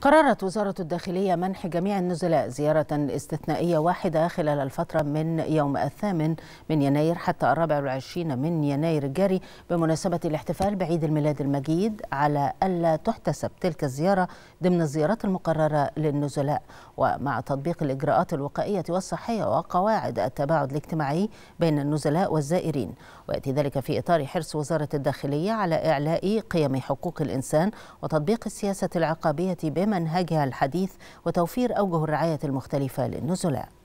قررت وزارة الداخلية منح جميع النزلاء زيارة استثنائية واحدة خلال الفترة من يوم الثامن من يناير حتى الرابع والعشرين من يناير الجاري بمناسبة الاحتفال بعيد الميلاد المجيد على ألا تحتسب تلك الزيارة ضمن الزيارات المقررة للنزلاء ومع تطبيق الإجراءات الوقائية والصحية وقواعد التباعد الاجتماعي بين النزلاء والزائرين ويأتي ذلك في إطار حرص وزارة الداخلية على إعلاء قيم حقوق الإنسان وتطبيق السياسة العقابية بما منهجها الحديث وتوفير أوجه الرعاية المختلفة للنزلاء